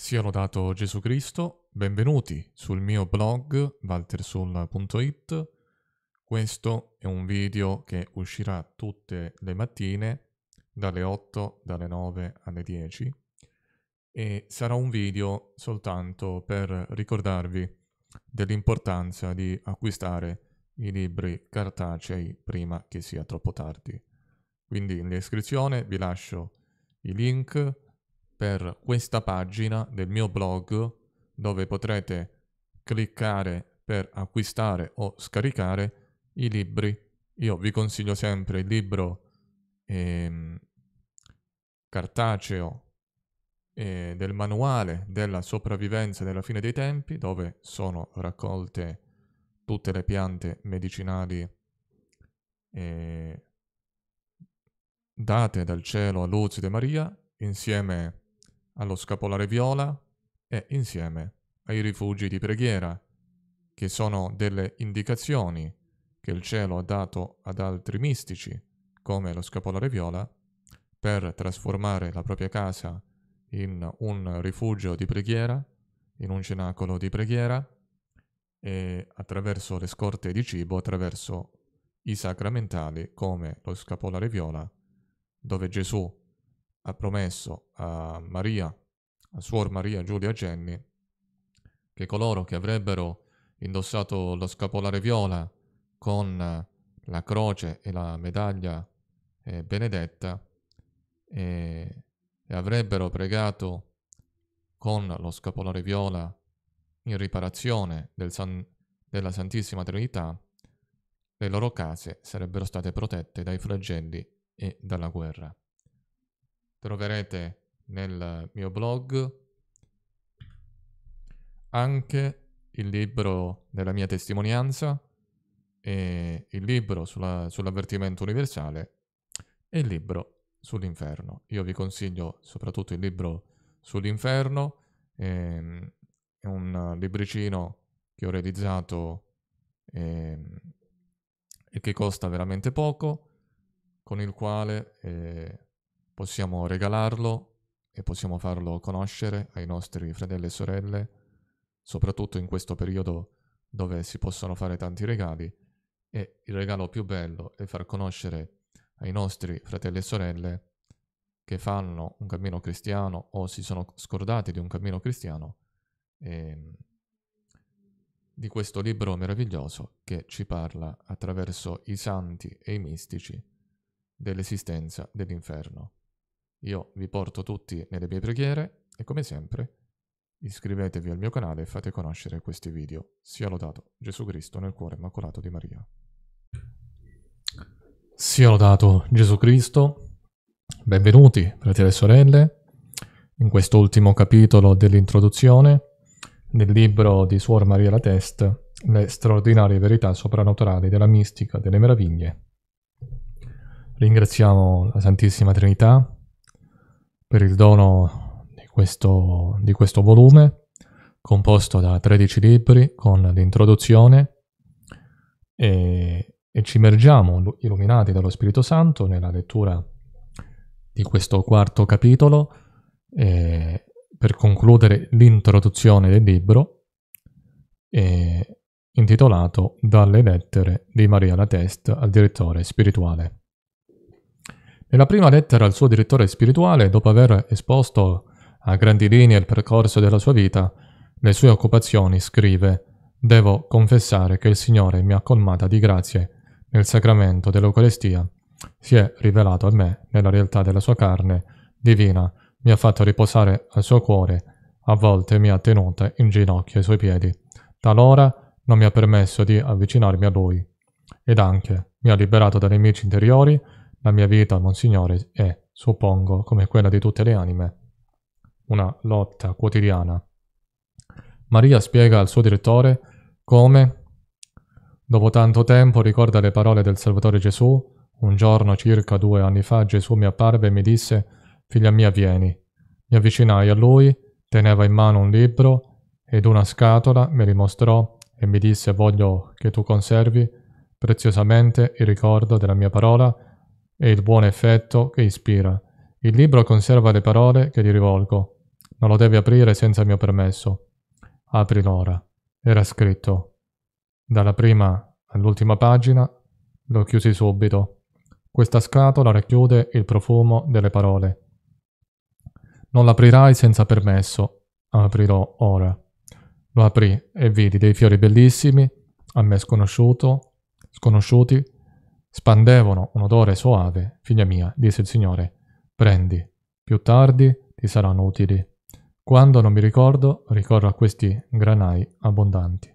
Sia lodato Gesù Cristo, benvenuti sul mio blog waltersul.it. Questo è un video che uscirà tutte le mattine dalle 8, dalle 9 alle 10 e sarà un video soltanto per ricordarvi dell'importanza di acquistare i libri cartacei prima che sia troppo tardi. Quindi in descrizione vi lascio i link per questa pagina del mio blog dove potrete cliccare per acquistare o scaricare i libri. Io vi consiglio sempre il libro ehm, cartaceo eh, del manuale della sopravvivenza della fine dei tempi dove sono raccolte tutte le piante medicinali eh, date dal cielo a Luz e Maria insieme a allo scapolare viola e insieme ai rifugi di preghiera, che sono delle indicazioni che il cielo ha dato ad altri mistici, come lo scapolare viola, per trasformare la propria casa in un rifugio di preghiera, in un cenacolo di preghiera, e attraverso le scorte di cibo, attraverso i sacramentali come lo scapolare viola, dove Gesù ha promesso a Maria, a Suor Maria Giulia Genni, che coloro che avrebbero indossato lo scapolare viola con la croce e la medaglia eh, benedetta e, e avrebbero pregato con lo scapolare viola in riparazione del San, della Santissima Trinità, le loro case sarebbero state protette dai flagelli e dalla guerra troverete nel mio blog anche il libro della mia testimonianza e il libro sulla, sull'avvertimento universale e il libro sull'inferno. Io vi consiglio soprattutto il libro sull'inferno, ehm, è un libricino che ho realizzato ehm, e che costa veramente poco, con il quale eh, possiamo regalarlo e possiamo farlo conoscere ai nostri fratelli e sorelle, soprattutto in questo periodo dove si possono fare tanti regali e il regalo più bello è far conoscere ai nostri fratelli e sorelle che fanno un cammino cristiano o si sono scordati di un cammino cristiano eh, di questo libro meraviglioso che ci parla attraverso i santi e i mistici dell'esistenza dell'inferno. Io vi porto tutti nelle mie preghiere e come sempre iscrivetevi al mio canale e fate conoscere questi video. Sia lodato Gesù Cristo nel cuore immacolato di Maria. Sia lodato Gesù Cristo. Benvenuti fratelli e sorelle in quest'ultimo capitolo dell'introduzione del libro di Suor Maria La Test, Le straordinarie verità soprannaturali della mistica delle meraviglie. Ringraziamo la Santissima Trinità per il dono di questo, di questo volume, composto da 13 libri con l'introduzione e, e ci immergiamo, illuminati dallo Spirito Santo, nella lettura di questo quarto capitolo eh, per concludere l'introduzione del libro eh, intitolato Dalle lettere di Maria la al direttore spirituale. Nella prima lettera al suo direttore spirituale, dopo aver esposto a grandi linee il percorso della sua vita, le sue occupazioni, scrive «Devo confessare che il Signore mi ha colmata di grazie nel sacramento dell'Eucarestia, si è rivelato a me nella realtà della sua carne divina, mi ha fatto riposare al suo cuore, a volte mi ha tenuta in ginocchio ai suoi piedi, talora non mi ha permesso di avvicinarmi a lui, ed anche mi ha liberato da nemici interiori, la mia vita, Monsignore, è, suppongo, come quella di tutte le anime, una lotta quotidiana. Maria spiega al suo direttore come, dopo tanto tempo, ricorda le parole del Salvatore Gesù. Un giorno, circa due anni fa, Gesù mi apparve e mi disse, figlia mia, vieni. Mi avvicinai a lui, teneva in mano un libro ed una scatola, me li mostrò e mi disse, voglio che tu conservi preziosamente il ricordo della mia parola e il buon effetto che ispira. Il libro conserva le parole che gli rivolgo. Non lo devi aprire senza mio permesso. Apri l'ora. Era scritto. Dalla prima all'ultima pagina lo chiusi subito. Questa scatola racchiude il profumo delle parole. Non l'aprirai senza permesso. Aprirò ora. Lo aprì e vidi dei fiori bellissimi, a me sconosciuto, sconosciuti, spandevano un odore soave, figlia mia, disse il Signore, prendi, più tardi ti saranno utili. Quando non mi ricordo, ricorro a questi granai abbondanti.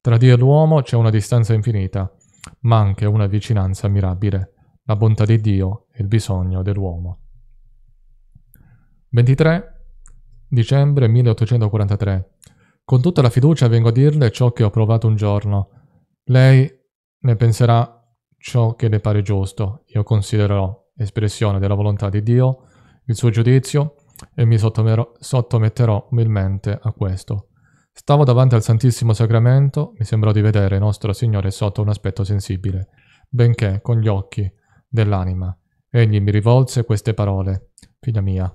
Tra Dio e l'uomo c'è una distanza infinita, ma anche una vicinanza mirabile, la bontà di Dio e il bisogno dell'uomo. 23 dicembre 1843. Con tutta la fiducia vengo a dirle ciò che ho provato un giorno. Lei ne penserà ciò che le pare giusto. Io considererò espressione della volontà di Dio il suo giudizio e mi sottometterò umilmente a questo. Stavo davanti al Santissimo Sacramento, mi sembrò di vedere nostro Signore sotto un aspetto sensibile, benché con gli occhi dell'anima. Egli mi rivolse queste parole, figlia mia.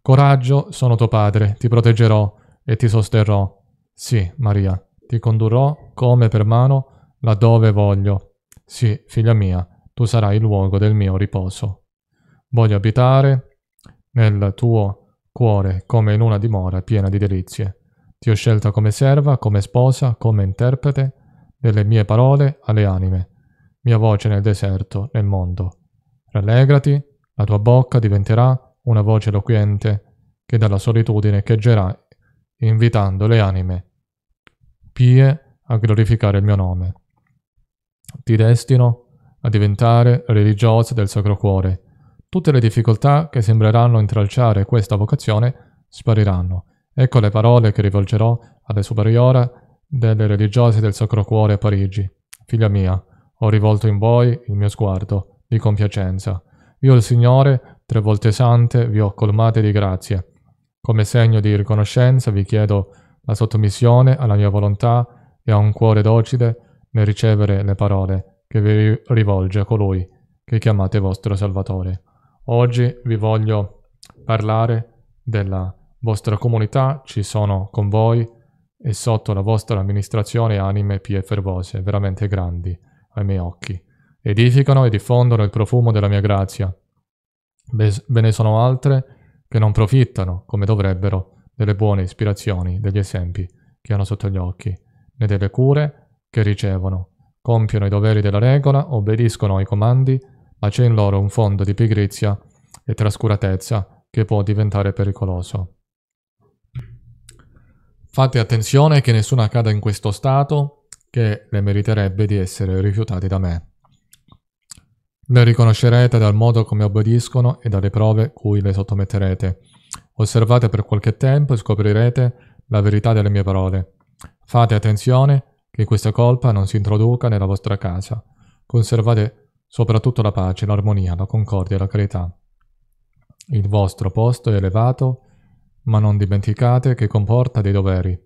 Coraggio, sono tuo padre, ti proteggerò e ti sosterrò. Sì, Maria, ti condurrò come per mano laddove voglio sì, figlia mia, tu sarai il luogo del mio riposo. Voglio abitare nel tuo cuore come in una dimora piena di delizie. Ti ho scelta come serva, come sposa, come interprete delle mie parole alle anime, mia voce nel deserto, nel mondo. Rallegrati, la tua bocca diventerà una voce eloquente che dalla solitudine cheggerà, invitando le anime pie a glorificare il mio nome ti destino a diventare religiosa del Sacro Cuore. Tutte le difficoltà che sembreranno intralciare questa vocazione spariranno. Ecco le parole che rivolgerò alle superiora delle religiose del Sacro Cuore a Parigi. Figlia mia, ho rivolto in voi il mio sguardo di compiacenza. Io il Signore, tre volte sante, vi ho colmate di grazie. Come segno di riconoscenza vi chiedo la sottomissione alla mia volontà e a un cuore docile nel ricevere le parole che vi rivolge colui che chiamate vostro Salvatore. Oggi vi voglio parlare della vostra comunità, ci sono con voi e sotto la vostra amministrazione anime pie fervose, veramente grandi ai miei occhi. Edificano e diffondono il profumo della mia grazia. Ve ne sono altre che non profittano, come dovrebbero, delle buone ispirazioni, degli esempi che hanno sotto gli occhi, né delle cure, che ricevono, compiono i doveri della regola, obbediscono ai comandi, ma c'è in loro un fondo di pigrizia e trascuratezza che può diventare pericoloso. Fate attenzione che nessuno accada in questo stato che le meriterebbe di essere rifiutati da me. Le riconoscerete dal modo come obbediscono e dalle prove cui le sottometterete. Osservate per qualche tempo e scoprirete la verità delle mie parole. Fate attenzione che questa colpa non si introduca nella vostra casa. Conservate soprattutto la pace, l'armonia, la concordia e la carità. Il vostro posto è elevato, ma non dimenticate che comporta dei doveri.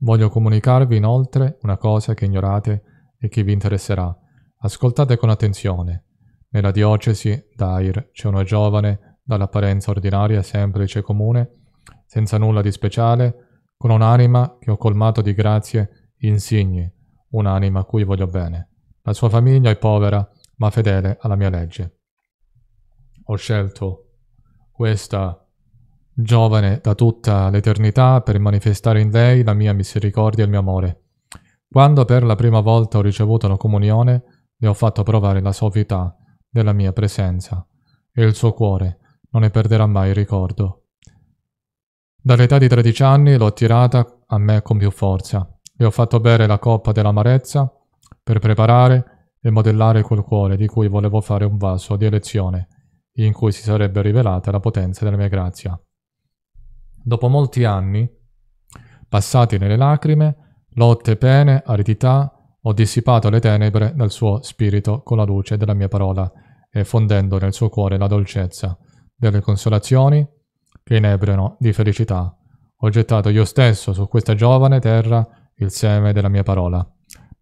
Voglio comunicarvi inoltre una cosa che ignorate e che vi interesserà. Ascoltate con attenzione. Nella diocesi d'Air c'è una giovane dall'apparenza ordinaria, semplice e comune, senza nulla di speciale, con un'anima che ho colmato di grazie e Insigni, un'anima a cui voglio bene. La sua famiglia è povera, ma fedele alla mia legge. Ho scelto questa giovane da tutta l'eternità per manifestare in lei la mia misericordia e il mio amore. Quando per la prima volta ho ricevuto la comunione, le ho fatto provare la sovità della mia presenza e il suo cuore non ne perderà mai il ricordo. Dall'età di 13 anni l'ho attirata a me con più forza e ho fatto bere la coppa dell'amarezza per preparare e modellare quel cuore di cui volevo fare un vaso di elezione in cui si sarebbe rivelata la potenza della mia grazia. Dopo molti anni, passati nelle lacrime, lotte, pene, aridità, ho dissipato le tenebre dal suo spirito con la luce della mia parola e fondendo nel suo cuore la dolcezza delle consolazioni che inebriano di felicità. Ho gettato io stesso su questa giovane terra il seme della mia parola.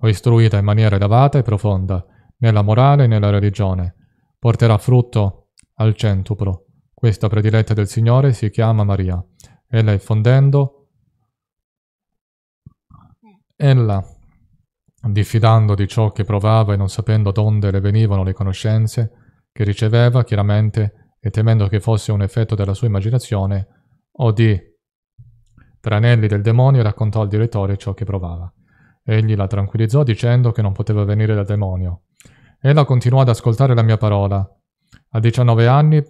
Ho istruita in maniera elevata e profonda, nella morale e nella religione. Porterà frutto al centuplo. Questa prediletta del Signore si chiama Maria. Ella infondendo, ella diffidando di ciò che provava e non sapendo d'onde le venivano le conoscenze che riceveva, chiaramente, e temendo che fosse un effetto della sua immaginazione, o di tra anelli del demonio raccontò al direttore ciò che provava. Egli la tranquillizzò dicendo che non poteva venire dal demonio. Ella continuò ad ascoltare la mia parola. A 19 anni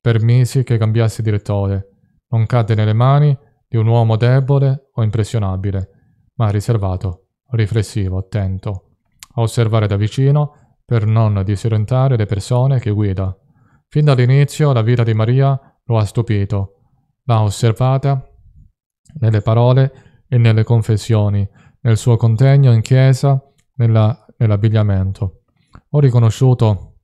permisi che cambiasse direttore. Non cadde nelle mani di un uomo debole o impressionabile, ma riservato, riflessivo, attento, a osservare da vicino per non disorientare le persone che guida. Fin dall'inizio la vita di Maria lo ha stupito. L'ha osservata nelle parole e nelle confessioni, nel suo contegno in chiesa, nella, nell'abbigliamento. Ho riconosciuto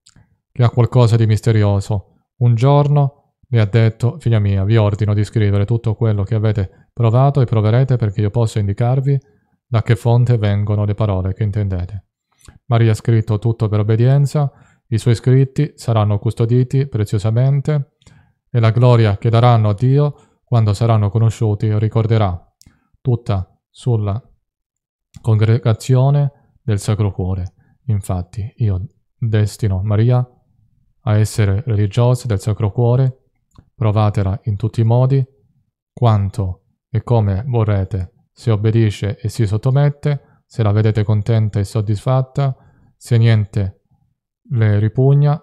che ha qualcosa di misterioso. Un giorno le ha detto, figlia mia, vi ordino di scrivere tutto quello che avete provato e proverete perché io posso indicarvi da che fonte vengono le parole che intendete. Maria ha scritto tutto per obbedienza, i suoi scritti saranno custoditi preziosamente e la gloria che daranno a Dio quando saranno conosciuti, ricorderà tutta sulla congregazione del Sacro Cuore. Infatti, io destino Maria a essere religiosa del Sacro Cuore, provatela in tutti i modi, quanto e come vorrete, se obbedisce e si sottomette, se la vedete contenta e soddisfatta, se niente le ripugna,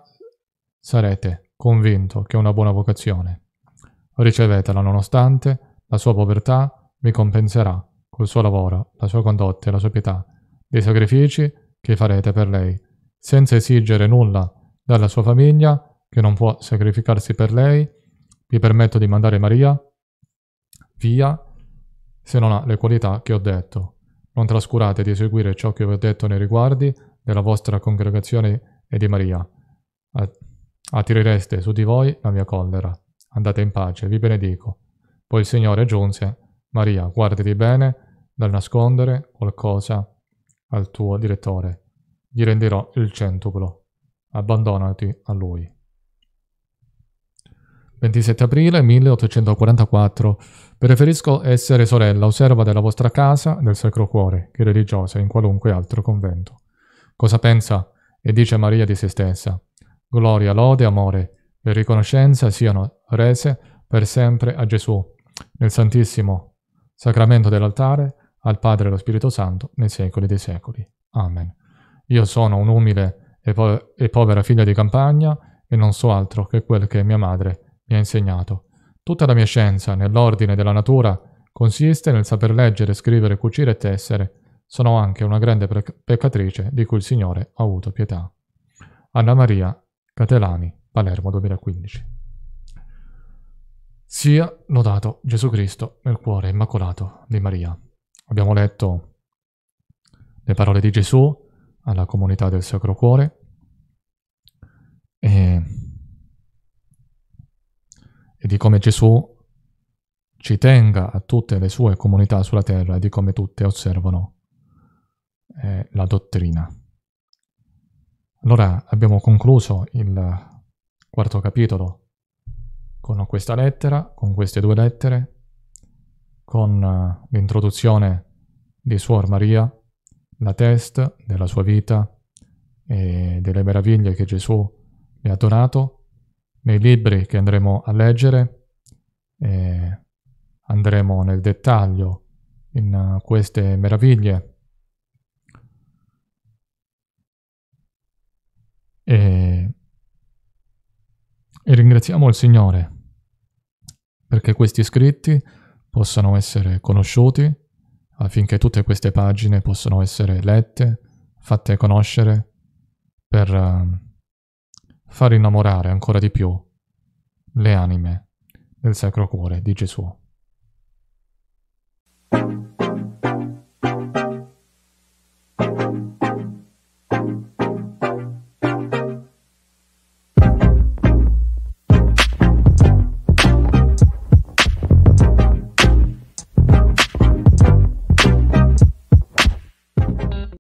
sarete convinto che è una buona vocazione. Ricevetela nonostante la sua povertà vi compenserà col suo lavoro, la sua condotta e la sua pietà, dei sacrifici che farete per lei, senza esigere nulla dalla sua famiglia che non può sacrificarsi per lei, vi permetto di mandare Maria via se non ha le qualità che ho detto. Non trascurate di eseguire ciò che vi ho detto nei riguardi della vostra congregazione e di Maria. Attirereste su di voi la mia collera. Andate in pace, vi benedico. Poi il Signore giunse, Maria, guardati bene dal nascondere qualcosa al tuo direttore. Gli renderò il centuplo. Abbandonati a lui. 27 aprile 1844. Preferisco essere sorella o serva della vostra casa, del Sacro Cuore, che religiosa in qualunque altro convento. Cosa pensa e dice Maria di se stessa? Gloria, lode, amore, e riconoscenza siano rese per sempre a Gesù, nel Santissimo Sacramento dell'altare, al Padre e allo Spirito Santo, nei secoli dei secoli. Amen. Io sono un umile e, po- e povera figlia di campagna e non so altro che quel che mia madre mi ha insegnato. Tutta la mia scienza, nell'ordine della natura, consiste nel saper leggere, scrivere, cucire e tessere. Sono anche una grande peccatrice di cui il Signore ha avuto pietà. Anna Maria Catelani Palermo 2015. Sia lodato Gesù Cristo nel cuore immacolato di Maria. Abbiamo letto le parole di Gesù alla comunità del Sacro Cuore e, e di come Gesù ci tenga a tutte le sue comunità sulla terra e di come tutte osservano eh, la dottrina. Allora abbiamo concluso il Quarto capitolo, con questa lettera, con queste due lettere, con eh, l'introduzione di Suor Maria, la test della sua vita e delle meraviglie che Gesù le ha donato, nei libri che andremo a leggere andremo nel dettaglio in eh, queste meraviglie. E e ringraziamo il Signore perché questi scritti possano essere conosciuti affinché tutte queste pagine possano essere lette, fatte conoscere per ehm, far innamorare ancora di più le anime del Sacro Cuore di Gesù.